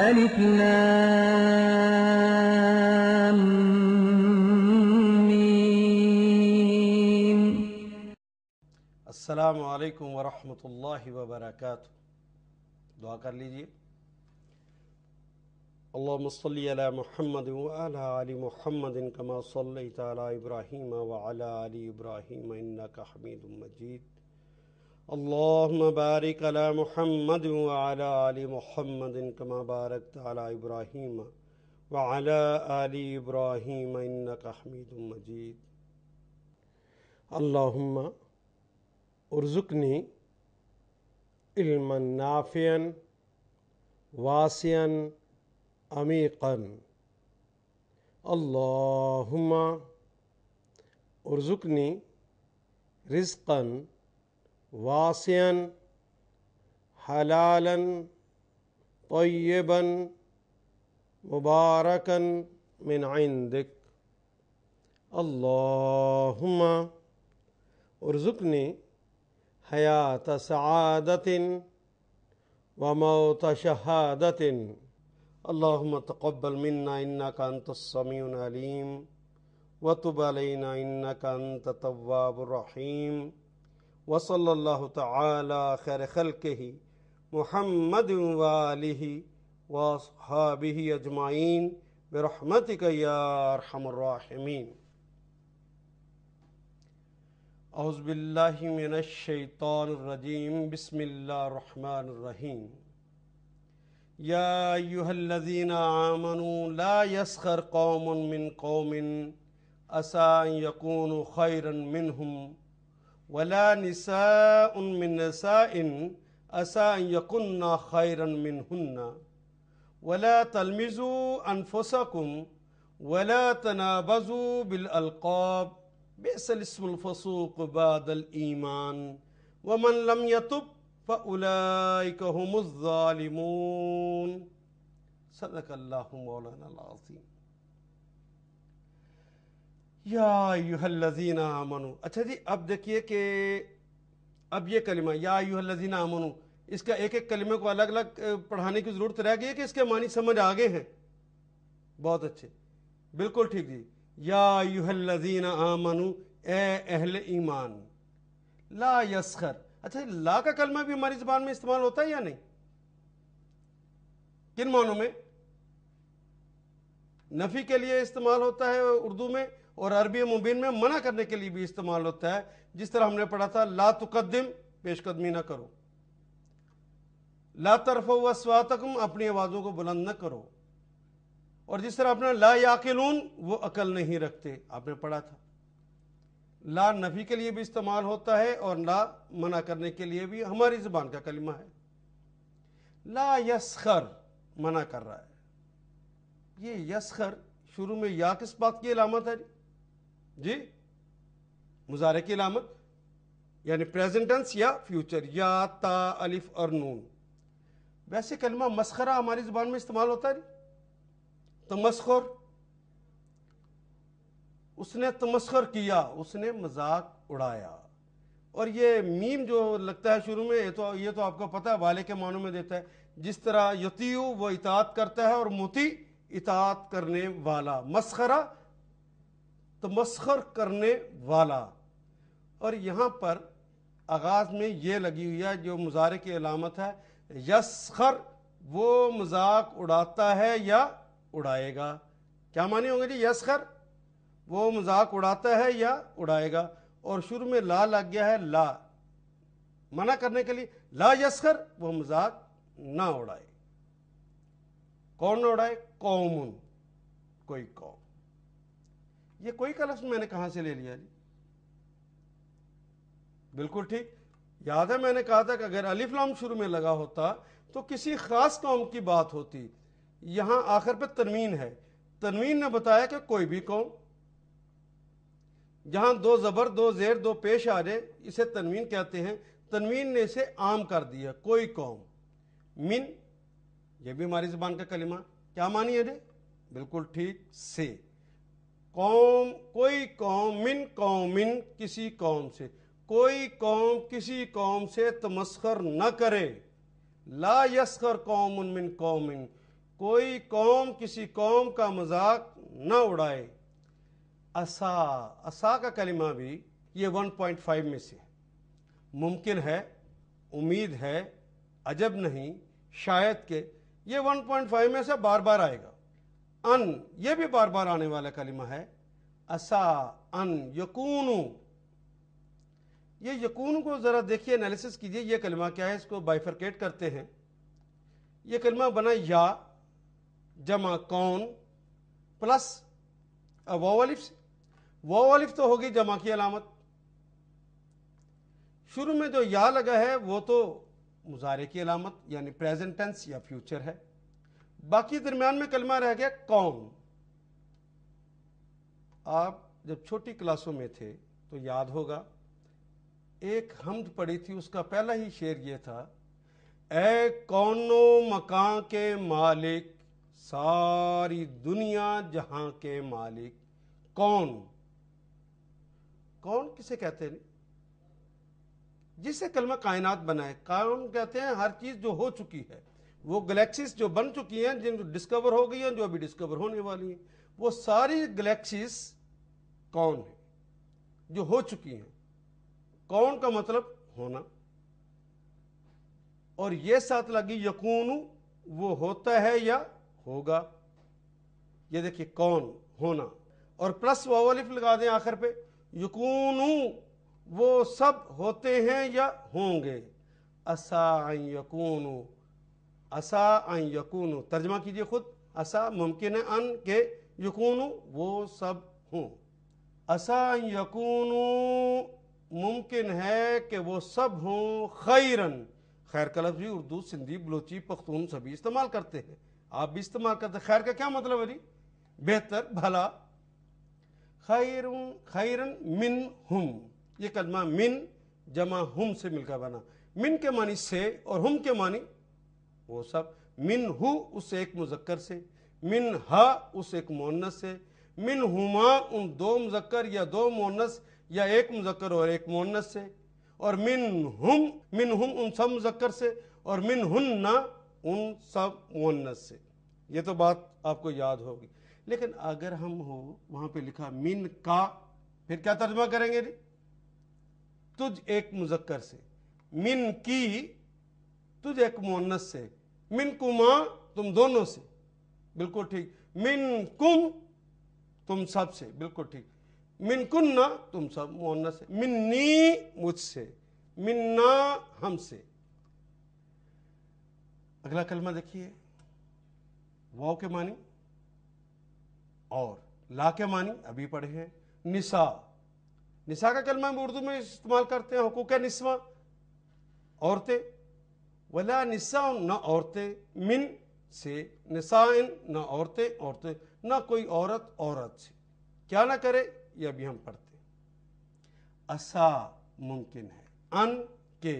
ألف لام ميم السلام عليكم ورحمة الله وبركاته دعا کر لیجئے اللهم صل على محمد وعلى آل محمد كما صليت على إبراهيم وعلى آل إبراهيم إنك حميد مجيد اللهم بارك على محمد وعلى آل محمد كما باركت على إبراهيم وعلى آل إبراهيم إنك حميد مجيد اللهم ارزقني علما نافعا واسعا عميقا اللهم ارزقني رزقا واسعا حلالا طيبا مباركا من عندك اللهم ارزقني حياة سعادة وموت شهادة اللهم تقبل منا إنك أنت السميع العليم وتب علينا إنك أنت التواب الرحيم वसल अल्लाह तर खल के ही महमद वाली वाबी अजमाइन बरहमत यारहमरमीन अज़बिल्लिमिनशैतरजीम बसमीम याहल्लिन आमनु ला यसखर कौमन मिन कौमिन असा यकून खैरन मिनहुम ولا نساء من نساء عسى أن يكن خيرا منهن ولا تلمزوا أنفسكم ولا تنابزوا بالألقاب بئس الاسم الفسوق بعد الإيمان ومن لم يتب فأولئك هم الظالمون صدق الله مولانا العظيم याजीना मनु अच्छा जी अब देखिए कि अब ये कलिमा या लजीना अमनु इसका एक एक कलिमे को अलग अलग पढ़ाने की ज़रूरत रह गई है कि इसके मानी समझ आगे हैं बहुत अच्छे बिल्कुल ठीक जी या लजीना आमनु ए ईमान ला यसखर अच्छा ला का कलमा भी हमारी ज़बान में इस्तेमाल होता है या नहीं किन मानों में नफ़ी के लिए इस्तेमाल होता है उर्दू में और अरबी मुबिन में मना करने के लिए भी इस्तेमाल होता है जिस तरह हमने पढ़ा था ला तुकदम पेशकदमी ना करो ला तरफ व स्वातकम अपनी आवाज़ों को बुलंद न करो और जिस तरह अपना ला याकिलून वो अकल नहीं रखते आपने पढ़ा था ला नफी के लिए भी इस्तेमाल होता है और ला मना करने के लिए भी हमारी ज़बान का कलिमा है ला यसखर मना कर रहा है ये यसखर शुरू में या किस बात की अलामत है जी जी मुजारे की लामत यानी प्रेजेंटेंस या फ्यूचर या ता अलिफ और नून वैसे कलमा मस्खरा हमारी ज़ुबान में इस्तेमाल होता है तमस्खर उसने तमस्खर किया उसने मजाक उड़ाया और ये मीम जो लगता है शुरू में ये तो ये तो आपको पता है वाले के मानों में देता है जिस तरह यतीयु वो इतात करता है और मोती इतात करने वाला मस्खरा तमस्खर करने वाला और यहाँ पर आगाज़ में ये लगी हुई है जो मुजारे की अलामत है यसखर वो मजाक उड़ाता है या उड़ाएगा क्या माने होंगे जी यसखर वो मजाक उड़ाता है या उड़ाएगा और शुरू में ला लग गया है ला मना करने के लिए ला यसखर वो मजाक ना उड़ाए कौन ना उड़ाए कौमुन कोई कौम ये कोई कलश मैंने कहां से ले लिया जी बिल्कुल ठीक याद है मैंने कहा था कि अगर अलिफ लाम शुरू में लगा होता तो किसी ख़ास कौम की बात होती यहां आखिर पर तनवीन है तनवीन ने बताया कि कोई भी कौम जहां दो ज़बर दो ज़ेर दो पेश आ जाए इसे तनवीन कहते हैं तनवीन ने इसे आम कर दिया कोई कौम मिन ये भी हमारी ज़बान का कलिमा क्या मानिए बिल्कुल ठीक से कौम कोई कौम मिन कौमिन किसी कौम से कोई कौम किसी कौम से तमस्कर न करे ला यस्कर कौम मिन कौमिन कोई कौम किसी कौम का मजाक न उड़ाए असा असा का कलिमा भी ये 1.5 में से मुमकिन है उम्मीद है अजब नहीं शायद के ये 1.5 में से बार बार आएगा अन ये भी बार बार आने वाला कलिमा है असा अन यकून ये यकून को ज़रा देखिए एनालिसिस कीजिए ये कलमा क्या है इसको बाइफरकेट करते हैं ये कलमा बना या जमा कौन प्लस वालिफ वालिफ तो होगी जमा की अलामत शुरू में जो या लगा है वो तो मुजारे की अलामत यानी प्रेजेंट टेंस या फ्यूचर है बाकी दरमियान में कलमा रह गया कौम आप जब छोटी क्लासों में थे तो याद होगा एक हमद पड़ी थी उसका पहला ही शेर यह था ए कौनो मकान के मालिक सारी दुनिया जहां के मालिक कौन कौन किसे कहते हैं जिसे कलमा कायनात बनाए कौन कहते हैं हर चीज जो हो चुकी है वो गलेक्सीज जो बन चुकी हैं जिन डिस्कवर हो गई हैं जो अभी डिस्कवर होने वाली हैं वो सारी गलेक्सीज कौन है जो हो चुकी हैं कौन का मतलब होना और ये साथ लगी यकून वो होता है या होगा ये देखिए कौन होना और प्लस वावलिफ लगा दें आखिर पे यकून वो सब होते हैं या होंगे असा यकून असा अन यकून तर्जमा कीजिए खुद असा मुमकिन है अन के यकून वो सब हूँ असा अन यकून मुमकिन है कि वो सब हों खैरन खैर का लफ्ज़ भी उर्दू सिंधी बलोची पख्तून सभी इस्तेमाल करते हैं आप भी इस्तेमाल करते खैर का क्या मतलब है जी बेहतर भला खैर खैरन मिन हम ये कलमा मिन जमा हम से मिलकर बना मिन के मानी से और हम के मानी वो सब मिन हु उस एक मुजक्कर से मिन ह उस एक मोनस से मिन हुमा उन दो मुजक्कर या दो मोनस या एक मुजक्कर और एक मोनस से और मिन हम मिन हम उन सब मुजक्कर से और मिन ना उन सब मोनस से ये तो बात आपको याद होगी लेकिन अगर हम हो वहां पे लिखा मिन का फिर क्या तर्जमा करेंगे जी तुझ एक मुजक्कर से मिन की तुझ एक मोनस से मिन कुमा तुम दोनों से बिल्कुल ठीक मिन कुम तुम सब से बिल्कुल ठीक मिन कुन्ना तुम सब मोहन्ना से मिन्नी मुझसे मिन्ना हमसे अगला कलमा देखिए वाओ के मानी और ला के मानी अभी पढ़े हैं निशा निशा का कलमा हम उर्दू में इस्तेमाल करते हैं हकूक निस्वा औरतें वला निसा न औरतें मिन से निसाइन न औरतें औरतें ना कोई औरत औरत से क्या ना करे यह अभी हम पढ़ते असा मुमकिन है अन के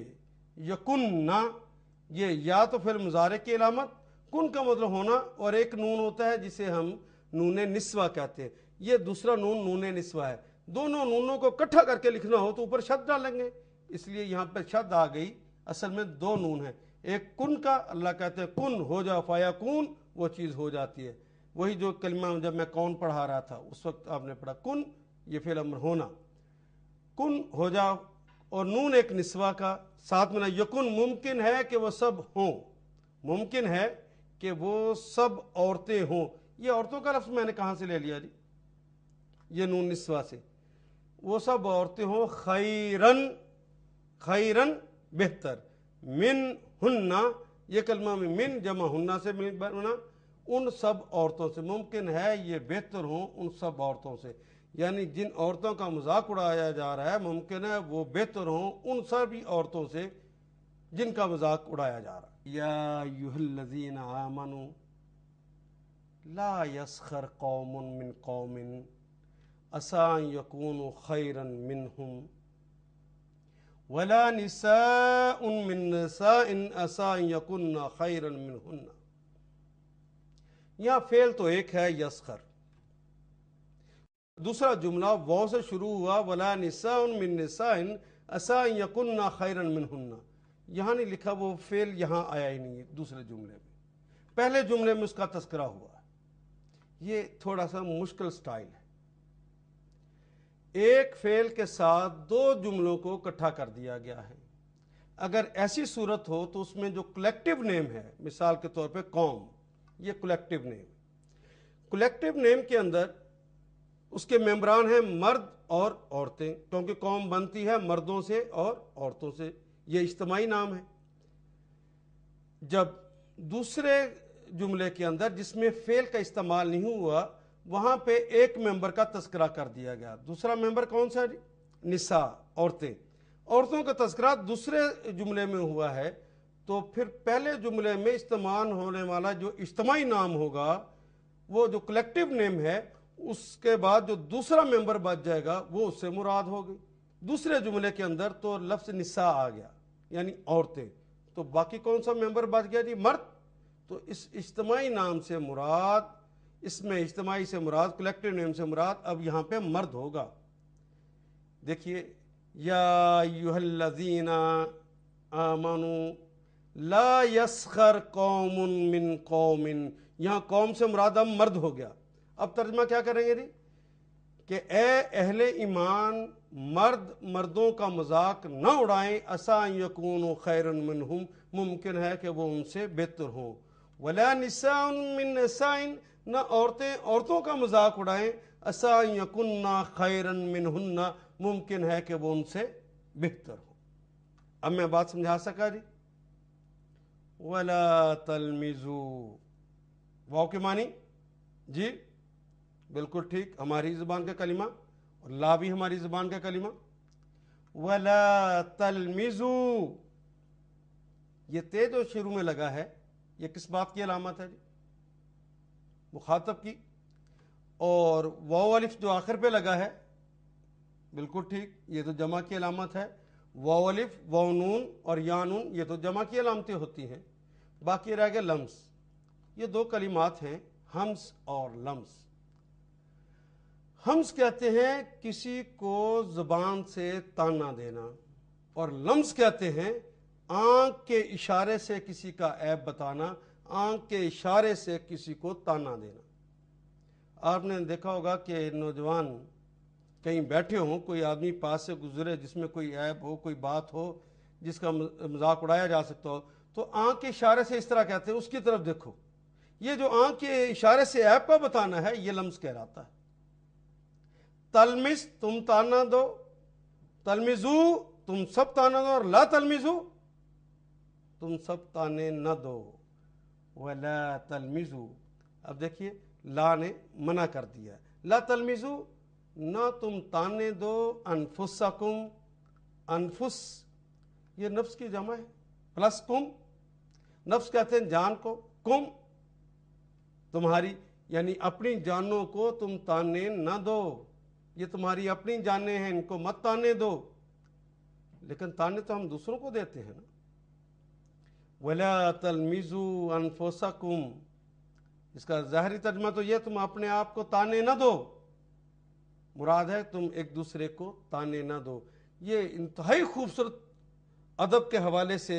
यकुन ना ये या तो फिर मुजारे की अलामत कुन का मतलब होना और एक नून होता है जिसे हम नून निस्वा कहते हैं ये दूसरा नून नून निस्वा है दोनों नूनों को इकट्ठा करके लिखना हो तो ऊपर शब्द डालेंगे इसलिए यहाँ पर शब्द आ गई असल में दो नून है एक कुन का अल्लाह कहते हैं कुन हो जा फाया कुन वो चीज़ हो जाती है वही जो कलमा जब मैं कौन पढ़ा रहा था उस वक्त आपने पढ़ा कुन ये फिर अमर होना कुन हो जा और नून एक निस्वा का साथ में ना यकुन मुमकिन है कि वह सब हों मुमकिन है कि वो सब औरतें हों ये औरतों का लफ्ज़ मैंने कहाँ से ले लिया जी ये नून निस्वा से वो सब औरतें हों खैरन खैरन बेहतर मिन हन्ना ये कलमा में मिन जमा हन्ना से मिन बना उन सब औरतों से मुमकिन है ये बेहतर हों उन सब औरतों से यानी जिन औरतों का मजाक उड़ाया जा रहा है मुमकिन है वो बेहतर हों उन सभी औरतों से जिनका मजाक उड़ाया जा रहा है या युहलजीन आमनु ला यसखर कौमन मिन कौमिन असा यकून खैरन मिन हम ولا نساء من نساء नसा इन असा यकुन्ना खैरन मिन यहाँ फेल तो एक है यस्खर दूसरा जुमला वौ से शुरू हुआ वला निसा मिन नसा इन असा यकुन्ना खैरन मिन हन्ना यहाँ नहीं लिखा वो फेल यहाँ आया ही नहीं है दूसरे जुमले में पहले जुमले में उसका तस्करा हुआ ये थोड़ा सा मुश्किल स्टाइल है एक फेल के साथ दो जुमलों को इकट्ठा कर दिया गया है अगर ऐसी सूरत हो तो उसमें जो कलेक्टिव नेम है मिसाल के तौर पे कौम ये कलेक्टिव नेम कलेक्टिव नेम के अंदर उसके मेम्बरान हैं मर्द और औरतें क्योंकि कौम बनती है मर्दों से और औरतों से ये इज्तमाही नाम है जब दूसरे जुमले के अंदर जिसमें फेल का इस्तेमाल नहीं हुआ वहाँ पे एक मेंबर का तस्करा कर दिया गया दूसरा मेंबर कौन सा जी निशा औरतें औरतों का तस्करा दूसरे जुमले में हुआ है तो फिर पहले जुमले में इस्तेमाल होने वाला जो इज्तमाही नाम होगा वो जो कलेक्टिव नेम है उसके बाद जो दूसरा मेंबर बच जाएगा वो उससे मुराद होगी दूसरे जुमले के अंदर तो लफ्ज़ निशा आ गया यानी औरतें तो बाकी कौन सा मेंबर बच गया जी मर्द तो इस इज्तमाही नाम से मुराद इसमें इज्तमाही से मुराद कलेक्टिव नेम से मुराद अब यहाँ पे मर्द होगा देखिए याजीना आमानु ला यसखर कौमन मिन कौमिन यहाँ कौम से मुराद अब मर्द हो गया अब तर्जमा क्या करेंगे जी कि ए ईमान मर्द मर्दों का मजाक ना उड़ाएं असा यकून खैरन हम मुमकिन है कि वो उनसे बेहतर हों वला मिन न औरतें औरतों का मजाक उड़ाएं असा यकुन्ना खैरन मिन हन्ना मुमकिन है कि वो उनसे बेहतर हो अब मैं बात समझा सका जी वला तलमिजू वाओ के मानी जी बिल्कुल ठीक हमारी जुबान का कलिमा और ला भी हमारी जुबान का कलिमा वला तलमिजू ये तेज जो तो शुरू में लगा है ये किस बात की अलामत है जी मुखातब की और वाओ अलिफ जो आखिर पे लगा है बिल्कुल ठीक ये तो जमा की अलामत है वाओ अलिफ वाओ नून और या नून ये तो जमा की अलामतें होती हैं बाकी रह गए लम्स ये दो कलिमात हैं हम्स और लम्स हम्स कहते हैं किसी को ज़ुबान से ताना देना और लम्स कहते हैं आंख के इशारे से किसी का ऐप बताना आंख के इशारे से किसी को ताना देना आपने देखा होगा कि नौजवान कहीं बैठे हों कोई आदमी पास से गुजरे जिसमें कोई ऐप हो कोई बात हो जिसका मजाक उड़ाया जा सकता हो तो आंख के इशारे से इस तरह कहते हैं उसकी तरफ देखो ये जो आंख के इशारे से ऐप का बताना है ये लम्स कहलाता है तलमिस तुम ताना दो तलमिजू तुम सब ताना दो और ला तलमिजू तुम सब ताने न दो वला तलमिज़ू अब देखिए ला ने मना कर दिया ला तलमिज़ू ना तुम ताने दो अनफुसकुम अनफुस ये नफ्स की जमा है प्लस कुम नफ्स कहते हैं जान को कुम तुम्हारी यानी अपनी जानों को तुम ताने न दो ये तुम्हारी अपनी जानें हैं इनको मत ताने दो लेकिन ताने तो हम दूसरों को देते हैं ना वला तलमिजू अनफोसकुम इसका जहरी तर्जमा तो यह तुम अपने आप को ताने ना दो मुराद है तुम एक दूसरे को ताने ना दो ये इंतहाई खूबसूरत अदब के हवाले से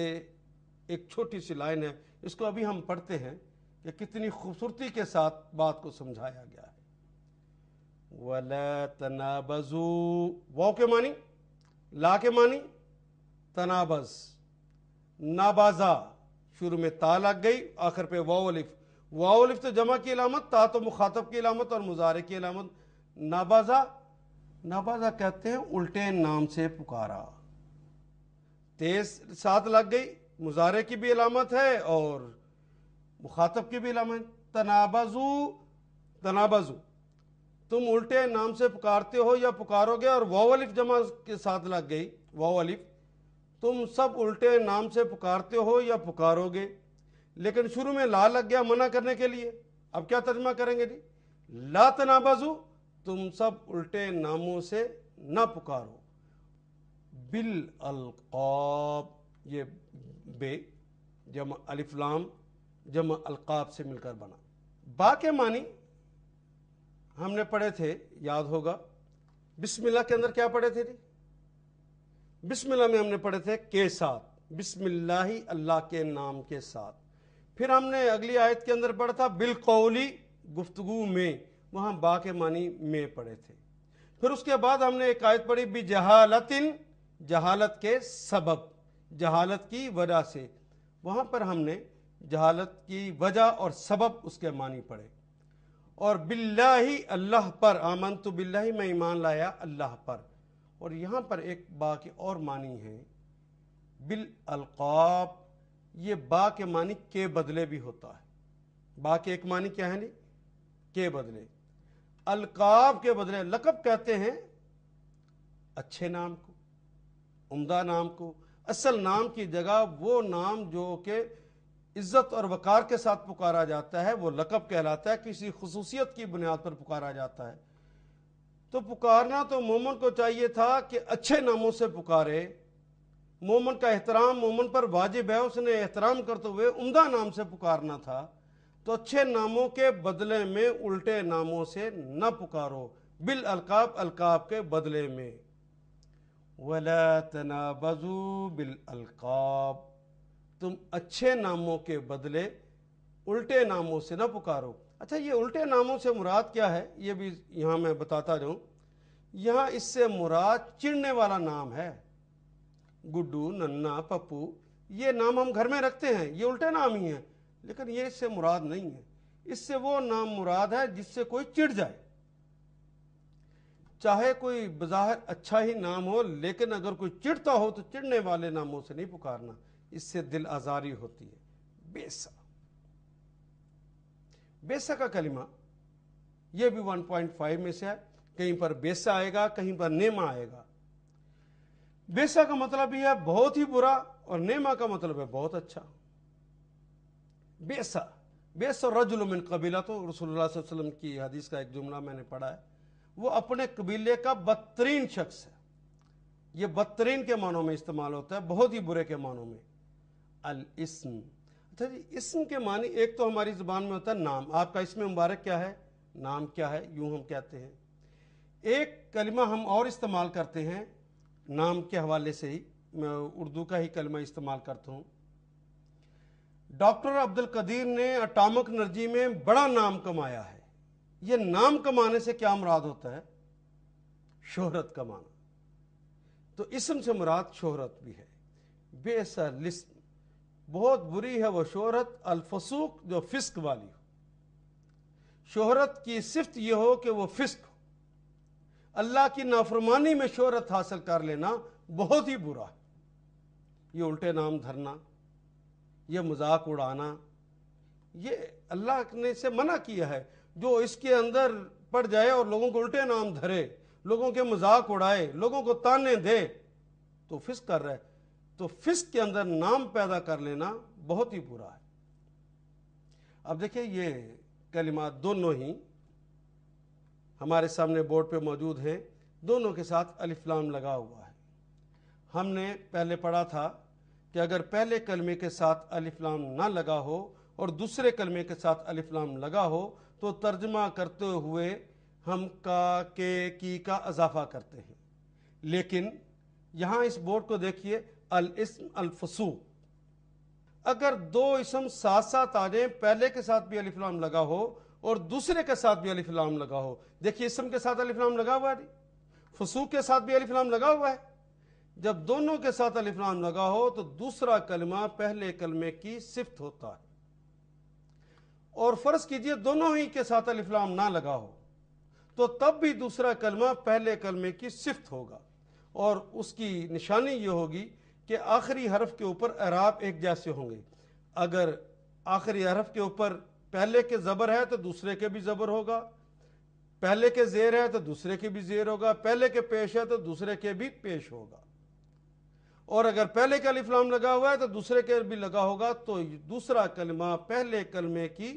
एक छोटी सी लाइन है इसको अभी हम पढ़ते हैं कि कितनी खूबसूरती के साथ बात को समझाया गया है वला तनाबजू वो के मानी ला के मानी तनाबज़ नाबाजा शुरू में ता लग गई आखिर पे वाओलिफ वाओलिफ तो जमा की अलामत ता तो मुखातब की अलामत और मुजारे की अलामत नाबाजा नाबाजा कहते हैं उल्टे नाम से पुकारा तेज साथ लग गई मुजारे की भी अलामत है और मुखातब की भी अलामत तनाबाजू तनाबाजू तुम उल्टे नाम से पुकारते हो या पुकारोगे और वाहिफ जमा के साथ लग गई वाहिफ तुम सब उल्टे नाम से पुकारते हो या पुकारोगे लेकिन शुरू में ला लग गया मना करने के लिए अब क्या तर्जमा करेंगे जी ला तनाबाजू तुम सब उल्टे नामों से ना पुकारो बिल अलकाब ये बे जम अलिफ्लाम जम अलकाब से मिलकर बना बा के मानी हमने पढ़े थे याद होगा बिस्मिल्लाह के अंदर क्या पढ़े थे जी बिस्मिल्लाह में हमने पढ़े थे के साथ बिस्मिल्लाह अल्लाह के नाम के साथ फिर हमने अगली आयत के अंदर पढ़ा था बिलकौली गुफ्तगु में वहाँ बा के मानी में पढ़े थे फिर उसके बाद हमने एक आयत पढ़ी भी जहालतिन जहालत के सबब जहालत की वजह से वहाँ पर हमने जहालत की वजह और सबब उसके मानी पढ़े और बिल्ला ही अल्लाह पर आमन तो बिल्ला ही मैं ईमान लाया अल्लाह पर और यहाँ पर एक बा के और मानी है बिल अलकाब ये बा के मानी के बदले भी होता है बा के एक मानी क्या है नहीं के बदले अलकाब के बदले लकब कहते हैं अच्छे नाम को उम्दा नाम को असल नाम की जगह वो नाम जो कि इज्जत और वक़ार के साथ पुकारा जाता है वो लकब कहलाता है किसी खसूसियत की बुनियाद पर पुकारा जाता है तो पुकारना तो मोमन को चाहिए था कि अच्छे नामों से पुकारे मोमन का एहतराम मोमन पर वाजिब है उसने एहतराम करते हुए उमदा नाम से पुकारना था तो अच्छे नामों के बदले में उल्टे नामों से न पुकारो बिल अलकाब अलकाब के बदले में वला तनाबजू बिल अलकाब तुम अच्छे नामों के बदले उल्टे नामों से न पुकारो अच्छा ये उल्टे नामों से मुराद क्या है ये भी यहाँ मैं बताता रहूं यहाँ इससे मुराद चिड़ने वाला नाम है गुड्डू नन्ना पप्पू ये नाम हम घर में रखते हैं ये उल्टे नाम ही हैं लेकिन ये इससे मुराद नहीं है इससे वो नाम मुराद है जिससे कोई चिढ़ जाए चाहे कोई बाहर अच्छा ही नाम हो लेकिन अगर कोई चिढ़ता हो तो चिढ़ने वाले नामों से नहीं पुकारना इससे दिल आज़ारी होती है बेसा बेसा का कलिमा यह भी 1.5 में से है कहीं पर बेसा आएगा कहीं पर नेमा आएगा बेसा का मतलब यह है बहुत ही बुरा और नेमा का मतलब है बहुत अच्छा बेसा बेस रजुलमिन कबीला तो रसोल्ला की हदीस का एक जुमला मैंने पढ़ा है वो अपने कबीले का बदतरीन शख्स है ये बदतरीन के मानों में इस्तेमाल होता है बहुत ही बुरे के मानों में अल इसम अच्छा जी इसम के मानी एक तो हमारी ज़ुबान में होता है नाम आपका इसमें मुबारक क्या है नाम क्या है यूं हम कहते हैं एक कलमा हम और इस्तेमाल करते हैं नाम के हवाले से ही मैं उर्दू का ही कलमा इस्तेमाल करता हूँ डॉक्टर अब्दुल कदीर ने अटामक एनर्जी में बड़ा नाम कमाया है ये नाम कमाने से क्या मुराद होता है शोहरत कमाना तो इसम से मुराद शोहरत भी है बेसर लिस्म बहुत बुरी है वो शोहरत अलफसूक जो फिस्क वाली हो शोहरत की सिफत यह हो कि वो फिस्क हो अल्लाह की नाफरमानी में शोहरत हासिल कर लेना बहुत ही बुरा है ये उल्टे नाम धरना ये मजाक उड़ाना ये अल्लाह ने से मना किया है जो इसके अंदर पड़ जाए और लोगों को उल्टे नाम धरे लोगों के मजाक उड़ाए लोगों को ताने दे तो फिस्क कर रहा है तो फिस्क के अंदर नाम पैदा कर लेना बहुत ही बुरा है अब देखिए ये कलिमा दोनों ही हमारे सामने बोर्ड पे मौजूद हैं दोनों के साथ अलिफ्लाम लगा हुआ है हमने पहले पढ़ा था कि अगर पहले कलमे के साथ अलिफ्लाम ना लगा हो और दूसरे कलमे के साथ अलिफ्लाम लगा हो तो तर्जमा करते हुए हम का के की का अजाफा करते हैं लेकिन यहाँ इस बोर्ड को देखिए अलस्म अलफसू अगर दो इसम साथ साथ आ जाए पहले के साथ भी अलिफ्लाम लगा हो और दूसरे के साथ भी अलीफलाम लगा हो देखिए इसम के साथ अलिफ्लाम लगा हुआ है फसू के साथ भी अलिफ्लाम लगा हुआ है जब दोनों के साथ अलिफ्लाम लगा हो तो दूसरा कलमा पहले कलमे की सिफ्त होता है और फर्ज कीजिए दोनों ही के साथ अलिफ्लाम ना लगा हो तो तब भी दूसरा कलमा पहले कलमे की सिफ्त होगा और उसकी निशानी यह होगी कि आखिरी हरफ के ऊपर अराब एक जैसे होंगे अगर आखिरी हरफ के ऊपर पहले के ज़बर है तो दूसरे के भी ज़बर होगा पहले के जेर है तो दूसरे के भी जेर होगा पहले के पेश है तो दूसरे के भी पेश होगा और अगर पहले का लिफलाम लगा हुआ है तो दूसरे के भी लगा होगा तो दूसरा कलमा पहले कलमे की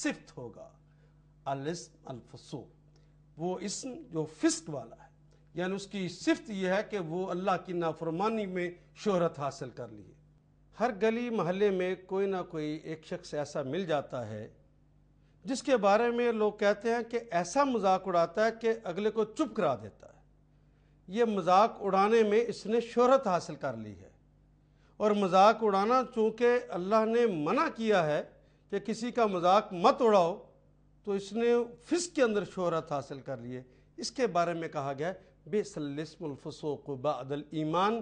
सिफ्त होगा अलिस अलफसू वो इसम जो फिस्क वाला यानी उसकी सिफत यह है कि वो अल्लाह की नाफरमानी में शहरत हासिल कर लिए हर गली महल्ले में कोई ना कोई एक शख्स ऐसा मिल जाता है जिसके बारे में लोग कहते हैं कि ऐसा मजाक उड़ाता है कि अगले को चुप करा देता है ये मजाक उड़ाने में इसने शहरत हासिल कर ली है और मजाक उड़ाना चूँकि अल्लाह ने मना किया है कि किसी का मजाक मत उड़ाओ तो इसने फिस के अंदर शहरत हासिल कर ली है इसके बारे में कहा गया बेसलमफ़सूक बादल ईमान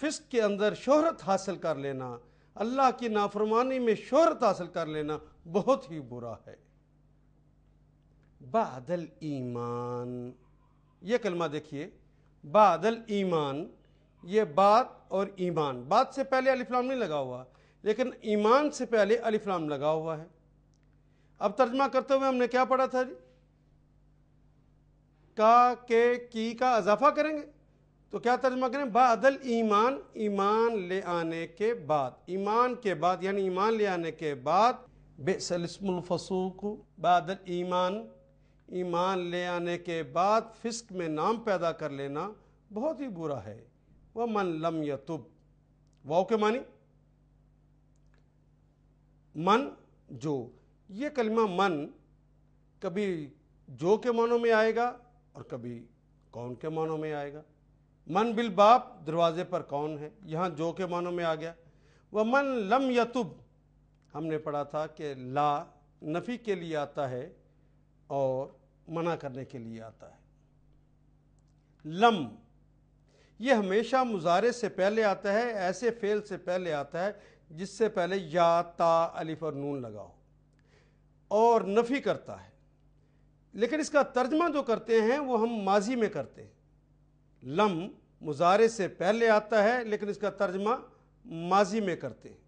फ़िस्क के अंदर शोहरत हासिल कर लेना अल्लाह की नाफरमानी में शोहरत हासिल कर लेना बहुत ही बुरा है बादल ईमान ये कलमा देखिए बादल ईमान ये बात और ईमान बात से पहले अलिफ्लाम नहीं लगा हुआ लेकिन ईमान से पहले अलिफ्लाम लगा हुआ है अब तर्जमा करते हुए हमने क्या पढ़ा था जी का के की का अजाफा करेंगे तो क्या तर्जमा करें बादल ईमान ईमान ले आने के बाद ईमान के बाद यानी ईमान ले आने के बाद बेसलस्मफसूक बादल ईमान ईमान ले आने के बाद फिस्क में नाम पैदा कर लेना बहुत ही बुरा है वह मन लम यतुब वाओ के मानी मन जो ये कलमा मन कभी जो के मानों में आएगा और कभी कौन के मानों में आएगा मन बिल बाप दरवाजे पर कौन है यहाँ जो के मानों में आ गया वह मन लम यतुब हमने पढ़ा था कि ला नफ़ी के लिए आता है और मना करने के लिए आता है लम यह हमेशा मुजारे से पहले आता है ऐसे फेल से पहले आता है जिससे पहले या ता अलिफ और नून लगाओ और नफ़ी करता है लेकिन इसका तर्जमा जो करते हैं वो हम माजी में करते हैं लम मुजारे से पहले आता है लेकिन इसका तर्जमा माजी में करते हैं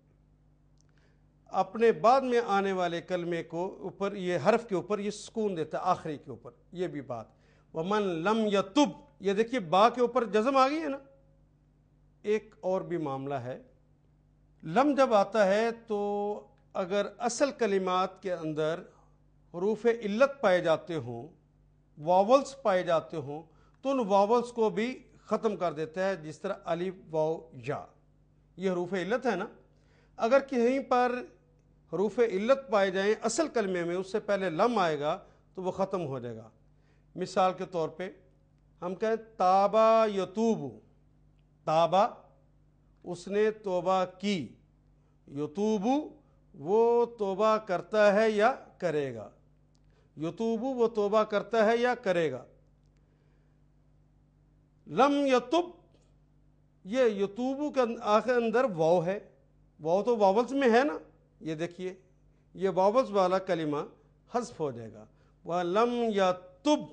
अपने बाद में आने वाले कलमे को ऊपर ये हर्फ के ऊपर ये सुकून देता है आखिरी के ऊपर ये भी बात वमन लम या तुब ये देखिए बा के ऊपर जज़म आ गई है ना एक और भी मामला है लम जब आता है तो अगर असल कलिमात के अंदर हरूफ इल्लत पाए जाते हों वावल्स पाए जाते हों तो उन वावल्स को भी ख़त्म कर देता है जिस तरह अली वाव या ये हरूफ इल्लत है ना अगर कहीं पर हरूफ इल्लत पाए जाएँ असल कलमे में उससे पहले लम आएगा तो वह ख़त्म हो जाएगा मिसाल के तौर पर हम कहें ताबा यतूब ताबा उसने तोबा की यतूबू वो तोबा करता है या करेगा यतूबू वो तोबा करता है या करेगा लम यतुब ये यतूबू के अं-, आखिर अंदर वाव है वाव तो वावल्स में है ना ये देखिए ये वावल्स वाला कलिमा हजफ हो जाएगा वह लम या तुब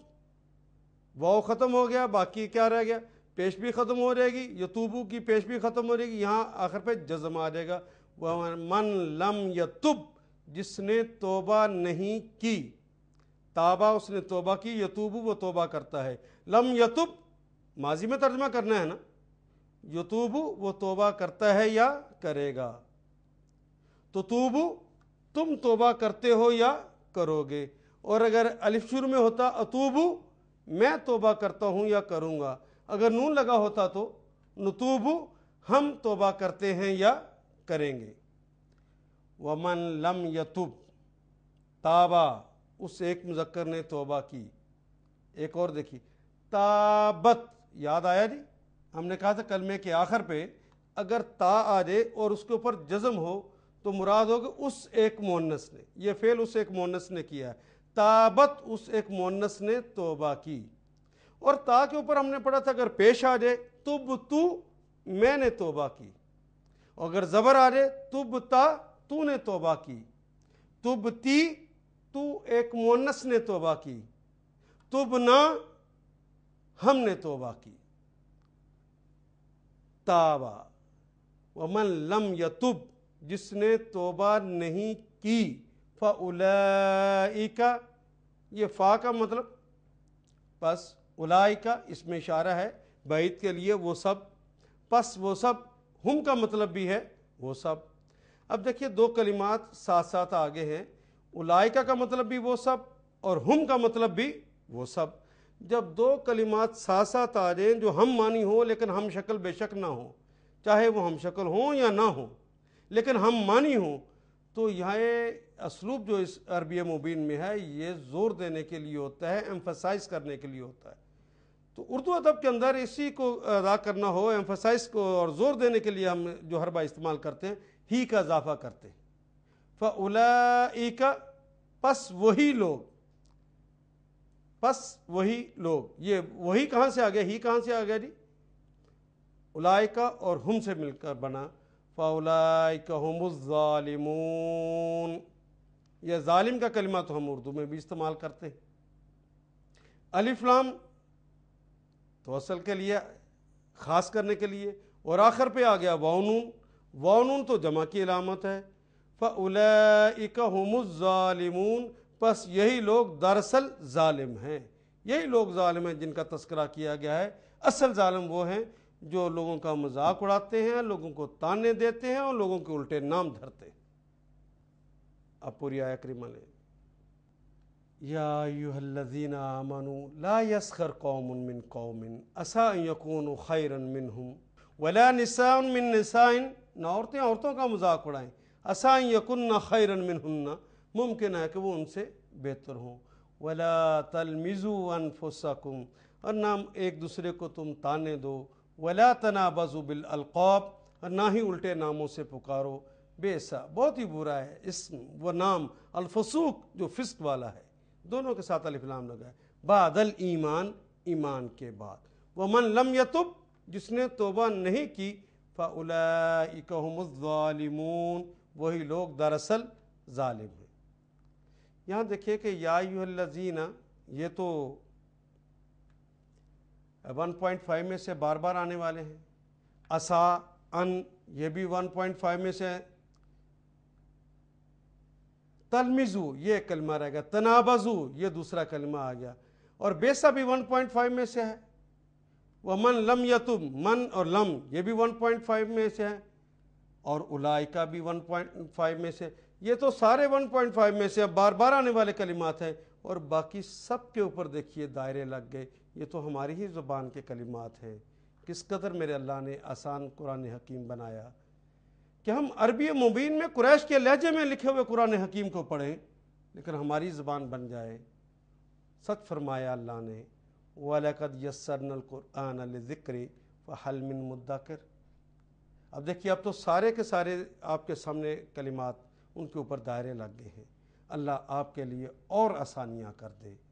वाव ख़त्म हो गया बाकी क्या रह गया पेश भी ख़त्म हो जाएगी यतूबू की पेश भी ख़त्म हो जाएगी यहाँ आखिर पे जज्म आ जाएगा वह मन लम या तुब जिसने तोबा नहीं की ताबा उसने तोबा की यतूबू वो तोबा करता है लम यतुब माजी में तर्जमा करना है ना यतूबू वो तोबा करता है या करेगा तो तूबू तुम तोबा करते हो या करोगे और अगर अलिफ शुरू में होता अतूबू मैं तोबा करता हूँ या करूँगा अगर नून लगा होता तो नतूबू हम तोबा करते हैं या करेंगे वमन लम यतुब ताबा उस एक मुजक्कर ने तोबा की एक और देखी ताबत याद आया जी हमने कहा था कलमे के आखिर पे अगर ता आ जाए और उसके ऊपर जज़म हो तो मुराद हो उस एक मोनस ने यह फेल उस एक मोनस ने किया है ताबत उस एक मोनस ने तोबा की और ता के ऊपर हमने पढ़ा था अगर पेश आ जाए तुब तू मैंने तोबा की अगर ज़बर आ जाए तुब ता तू ने तोबा की तुब ती तू एक मोनस ने तोबा की बना हमने तोबा की ताबा वमन लम यतुब जिसने तोबा नहीं की फ़लाइका ये फ़ा का मतलब बस उलाइका इसमें इशारा है बैत के लिए वो सब बस वो सब हम का मतलब भी है वो सब अब देखिए दो कलिमात साथ साथ आगे हैं उलायका का मतलब भी वो सब और हम का मतलब भी वो सब जब दो कलिमात साथ साथ आ जाएँ जो हम मानी हो लेकिन हम शक्ल बेशक ना हो चाहे वो हम शक्ल हों या ना हो लेकिन हम मानी हो तो यह असलूब जो इस अरबी मुबीन में है ये ज़ोर देने के लिए होता है एम्फसाइज करने के लिए होता है तो उर्दू अदब के अंदर इसी को अदा करना हो एम्फसाइज को और ज़ोर देने के लिए हम जो हरबा इस्तेमाल करते हैं ही का इजाफा करते हैं का पस वही लोग पस वही लोग ये वही कहाँ से आ गया ही कहाँ से आ गया जी उलाइका और हम से मिलकर बना फ़लाइक हमजालिमून यह ालिम का कलिमा तो हम उर्दू में भी इस्तेमाल करते हैं अलिफ्लाम तो असल के लिए ख़ास करने के लिए और आखिर पे आ गया वाउनून वाउनून तो जमा की अलामत है फ़लाकमज़ालिमून बस यही लोग दरअसल ालिम हैं यही लोग ालिम हैं जिनका तस्करा किया गया है असल ालम वो हैं जो लोगों का मजाक उड़ाते हैं लोगों को ताने देते हैं और लोगों के उल्टे नाम धरते हैं अब पूरी आया करीमा ने याजीना मनु ला यसखर कौमन कौमिन असा यकून खैरन मिन हम वला निसान मिन ना औरतें औरतों का मजाक उड़ाएं असा यकुन्ना खैरन मिनहन्ना मुमकिन है कि वो उनसे बेहतर हों वला तलमिज़ु अनफुसकुम और ना एक दूसरे को तुम ताने दो वला तनाबजु बिल अलकाब और ना ही उल्टे नामों से पुकारो बेसा बहुत ही बुरा है इस व नाम अलफसूक जो फिस्क वाला है दोनों के साथ अलफिलाम लगा है बादल ईमान ईमान के बाद वह मन लम यतुब जिसने तोबा नहीं की फ़ाउलाइकहुमुज़्ज़ालिमून वही लोग दरअसल ालिम हैं यहाँ देखिए कि याजीना ये तो 1.5 में से बार बार आने वाले हैं असा अन ये भी 1.5 में से है तलमिजू ये कलमा रह गया तनाबजू ये दूसरा कलमा आ गया और बेसा भी 1.5 में से है वह मन लम तुम मन और लम ये भी 1.5 में से है और उलाइका भी 1.5 में से ये तो सारे 1.5 में से अब बार बार आने वाले कलिमात हैं और बाकी सब के ऊपर देखिए दायरे लग गए ये तो हमारी ही ज़ुबान के कलिमात हैं किस कदर मेरे अल्लाह ने आसान कुरान हकीम बनाया कि हम अरबी मुबीन में कुरैश के लहजे में लिखे हुए कुरान हकीम को पढ़ें लेकिन हमारी ज़बान बन जाए सच फरमाया अल्लाह ने वालकद यसरनकुरान ज़िक्र व हलमिन कर अब देखिए अब तो सारे के सारे आपके सामने कलिमात उनके ऊपर दायरे लग गए हैं अल्लाह आपके लिए और आसानियाँ कर दे